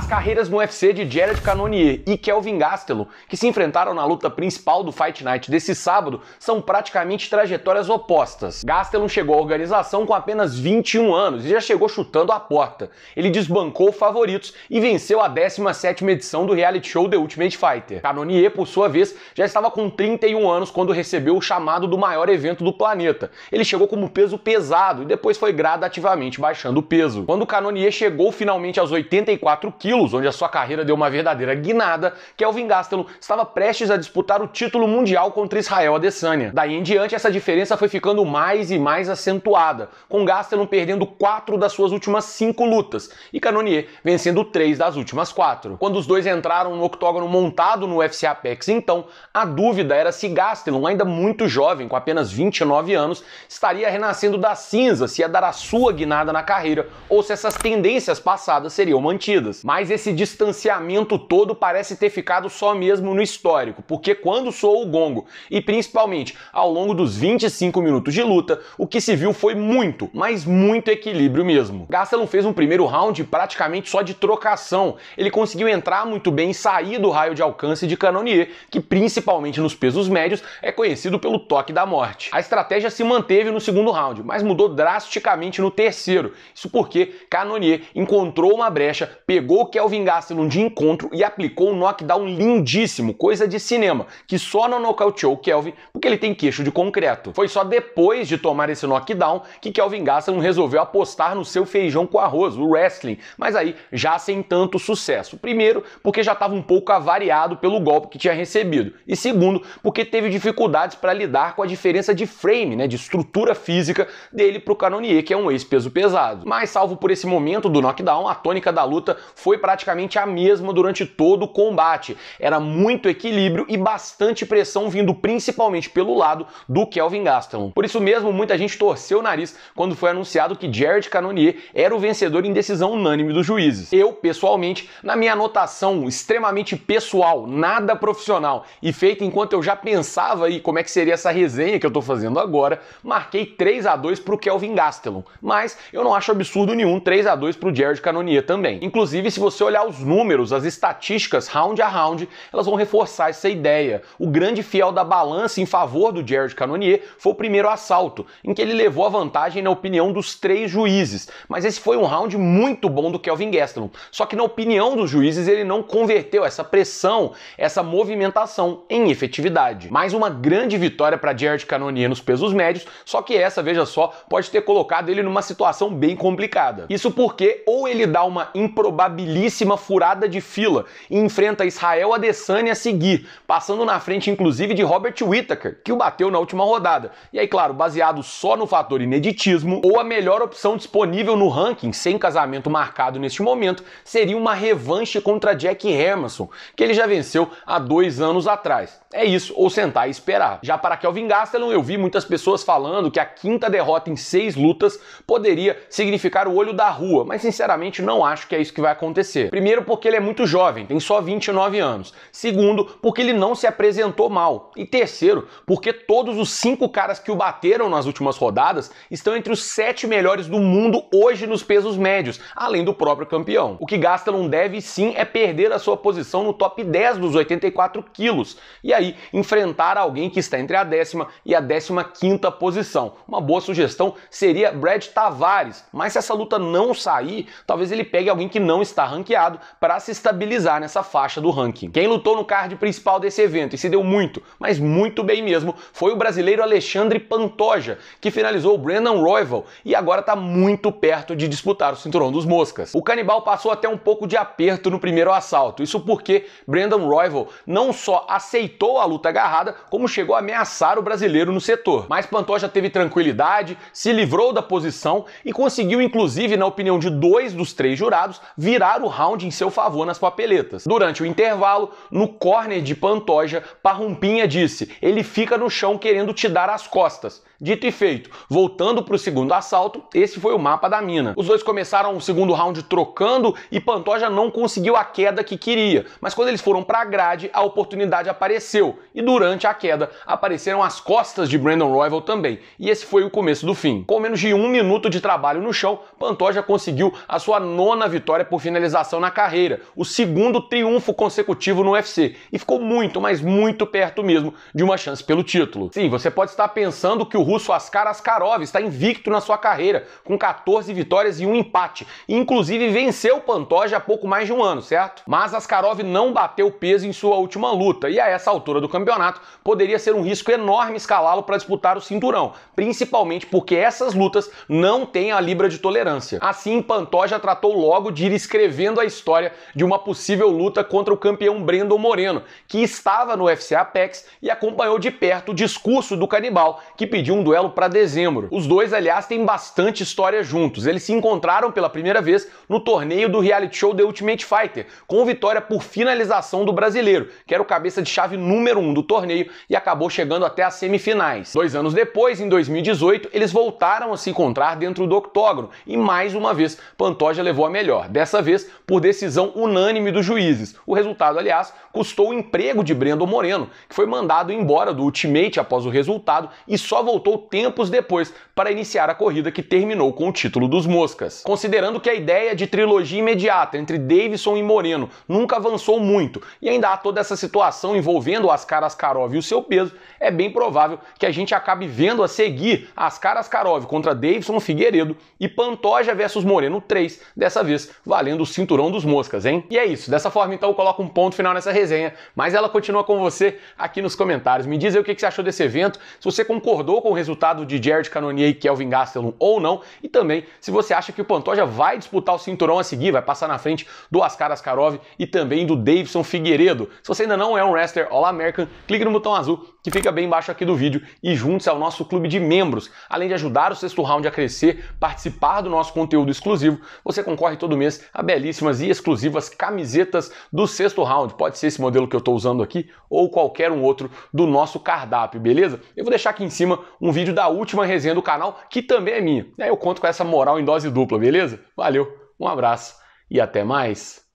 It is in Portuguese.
As carreiras no UFC de Jared Cannonier e Kelvin Gastelum, que se enfrentaram na luta principal do Fight Night desse sábado, são praticamente trajetórias opostas. Gastelum chegou à organização com apenas 21 anos e já chegou chutando a porta. Ele desbancou favoritos e venceu a 17 edição do reality show The Ultimate Fighter. Cannonier, por sua vez, já estava com 31 anos quando recebeu o chamado do maior evento do planeta. Ele chegou como peso pesado e depois foi gradativamente baixando o peso. Quando Cannonier chegou finalmente aos 84 quilos, quilos, onde a sua carreira deu uma verdadeira guinada, Kelvin é Gastelum estava prestes a disputar o título mundial contra Israel Adesanya. Daí em diante, essa diferença foi ficando mais e mais acentuada, com Gastelum perdendo quatro das suas últimas cinco lutas e Canonier vencendo três das últimas quatro. Quando os dois entraram no octógono montado no UFC Apex, então, a dúvida era se Gastelum, ainda muito jovem, com apenas 29 anos, estaria renascendo da cinza, se ia dar a sua guinada na carreira ou se essas tendências passadas seriam mantidas mas esse distanciamento todo parece ter ficado só mesmo no histórico, porque quando soou o gongo e principalmente ao longo dos 25 minutos de luta, o que se viu foi muito, mas muito equilíbrio mesmo. Gastelum fez um primeiro round praticamente só de trocação. Ele conseguiu entrar muito bem e sair do raio de alcance de Canonier, que principalmente nos pesos médios é conhecido pelo toque da morte. A estratégia se manteve no segundo round, mas mudou drasticamente no terceiro. Isso porque Canonier encontrou uma brecha, pegou o Kelvin Gastelum de encontro e aplicou um knockdown lindíssimo, coisa de cinema, que só não nocauteou o Kelvin porque ele tem queixo de concreto. Foi só depois de tomar esse knockdown que Kelvin Gastelum resolveu apostar no seu feijão com arroz, o wrestling, mas aí já sem tanto sucesso. Primeiro, porque já estava um pouco avariado pelo golpe que tinha recebido, e segundo, porque teve dificuldades para lidar com a diferença de frame, né, de estrutura física dele para o Canonier, que é um ex-peso pesado. Mas salvo por esse momento do knockdown, a tônica da luta foi foi praticamente a mesma durante todo o combate. Era muito equilíbrio e bastante pressão vindo principalmente pelo lado do Kelvin Gastelum. Por isso mesmo, muita gente torceu o nariz quando foi anunciado que Jared Cannonier era o vencedor em decisão unânime dos juízes. Eu, pessoalmente, na minha anotação extremamente pessoal, nada profissional e feita enquanto eu já pensava aí como é que seria essa resenha que eu tô fazendo agora, marquei 3 a 2 pro Kelvin Gastelum. Mas eu não acho absurdo nenhum 3 a 2 pro Jared Cannonier também. Inclusive, se se você olhar os números, as estatísticas round a round, elas vão reforçar essa ideia. O grande fiel da balança em favor do Jared Cannonier foi o primeiro assalto, em que ele levou a vantagem na opinião dos três juízes. Mas esse foi um round muito bom do Kelvin Gastelum. Só que na opinião dos juízes ele não converteu essa pressão, essa movimentação em efetividade. Mais uma grande vitória para Jared Cannonier nos pesos médios, só que essa, veja só, pode ter colocado ele numa situação bem complicada. Isso porque ou ele dá uma improbabilidade belíssima furada de fila e enfrenta Israel Adesanya a seguir, passando na frente inclusive de Robert Whittaker, que o bateu na última rodada. E aí, claro, baseado só no fator ineditismo, ou a melhor opção disponível no ranking, sem casamento marcado neste momento, seria uma revanche contra Jack Hermanson, que ele já venceu há dois anos atrás. É isso, ou sentar e esperar. Já para Kelvin Gastelum, eu vi muitas pessoas falando que a quinta derrota em seis lutas poderia significar o olho da rua, mas sinceramente não acho que é isso que vai acontecer acontecer. Primeiro, porque ele é muito jovem, tem só 29 anos. Segundo, porque ele não se apresentou mal. E terceiro, porque todos os cinco caras que o bateram nas últimas rodadas estão entre os sete melhores do mundo hoje nos pesos médios, além do próprio campeão. O que Gastelum deve sim é perder a sua posição no top 10 dos 84 quilos e aí enfrentar alguém que está entre a décima e a décima quinta posição. Uma boa sugestão seria Brad Tavares, mas se essa luta não sair, talvez ele pegue alguém que não está ranqueado para se estabilizar nessa faixa do ranking. Quem lutou no card principal desse evento e se deu muito, mas muito bem mesmo, foi o brasileiro Alexandre Pantoja, que finalizou o Brandon Royval e agora está muito perto de disputar o cinturão dos moscas. O canibal passou até um pouco de aperto no primeiro assalto, isso porque Brandon Royval não só aceitou a luta agarrada, como chegou a ameaçar o brasileiro no setor. Mas Pantoja teve tranquilidade, se livrou da posição e conseguiu, inclusive, na opinião de dois dos três jurados, virar virar o round em seu favor nas papeletas. Durante o intervalo, no corner de Pantoja, Parrumpinha disse: ele fica no chão querendo te dar as costas. Dito e feito, voltando para o segundo assalto, esse foi o mapa da mina. Os dois começaram o segundo round trocando e Pantoja não conseguiu a queda que queria, mas quando eles foram para a grade, a oportunidade apareceu e durante a queda apareceram as costas de Brandon Royal também. E esse foi o começo do fim. Com menos de um minuto de trabalho no chão, Pantoja conseguiu a sua nona vitória por finalização finalização na carreira, o segundo triunfo consecutivo no UFC, e ficou muito, mas muito perto mesmo de uma chance pelo título. Sim, você pode estar pensando que o russo Askar Askarov está invicto na sua carreira, com 14 vitórias e um empate, e inclusive venceu o Pantoja há pouco mais de um ano, certo? Mas Askarov não bateu peso em sua última luta, e a essa altura do campeonato poderia ser um risco enorme escalá-lo para disputar o cinturão, principalmente porque essas lutas não têm a libra de tolerância. Assim, Pantoja tratou logo de ir escrever vendo a história de uma possível luta contra o campeão Brendan Moreno, que estava no UFC Apex e acompanhou de perto o discurso do canibal, que pediu um duelo para dezembro. Os dois, aliás, têm bastante história juntos. Eles se encontraram pela primeira vez no torneio do reality show The Ultimate Fighter, com vitória por finalização do brasileiro, que era o cabeça de chave número um do torneio e acabou chegando até as semifinais. Dois anos depois, em 2018, eles voltaram a se encontrar dentro do octógono e mais uma vez Pantoja levou a melhor. Dessa vez dias por decisão unânime dos juízes. O resultado, aliás, custou o emprego de Brendo Moreno, que foi mandado embora do Ultimate após o resultado e só voltou tempos depois para iniciar a corrida que terminou com o título dos Moscas. Considerando que a ideia de trilogia imediata entre Davidson e Moreno nunca avançou muito e ainda há toda essa situação envolvendo o Askar Askarov e o seu peso, é bem provável que a gente acabe vendo a seguir Ascaras Askarov contra Davidson Figueiredo e Pantoja versus Moreno 3, dessa vez valendo cinturão dos moscas, hein? E é isso. Dessa forma, então, eu coloco um ponto final nessa resenha, mas ela continua com você aqui nos comentários. Me diz aí o que você achou desse evento, se você concordou com o resultado de Jared Cannonier e Kelvin Gastelum ou não, e também se você acha que o Pantoja vai disputar o cinturão a seguir, vai passar na frente do Askar Askarov e também do Davidson Figueiredo. Se você ainda não é um wrestler All-American, clique no botão azul que fica bem embaixo aqui do vídeo e junte-se ao nosso clube de membros. Além de ajudar o sexto round a crescer, participar do nosso conteúdo exclusivo, você concorre todo mês a belíssima belíssimas e exclusivas camisetas do sexto round. Pode ser esse modelo que eu estou usando aqui ou qualquer um outro do nosso cardápio, beleza? Eu vou deixar aqui em cima um vídeo da última resenha do canal, que também é minha. eu conto com essa moral em dose dupla, beleza? Valeu, um abraço e até mais!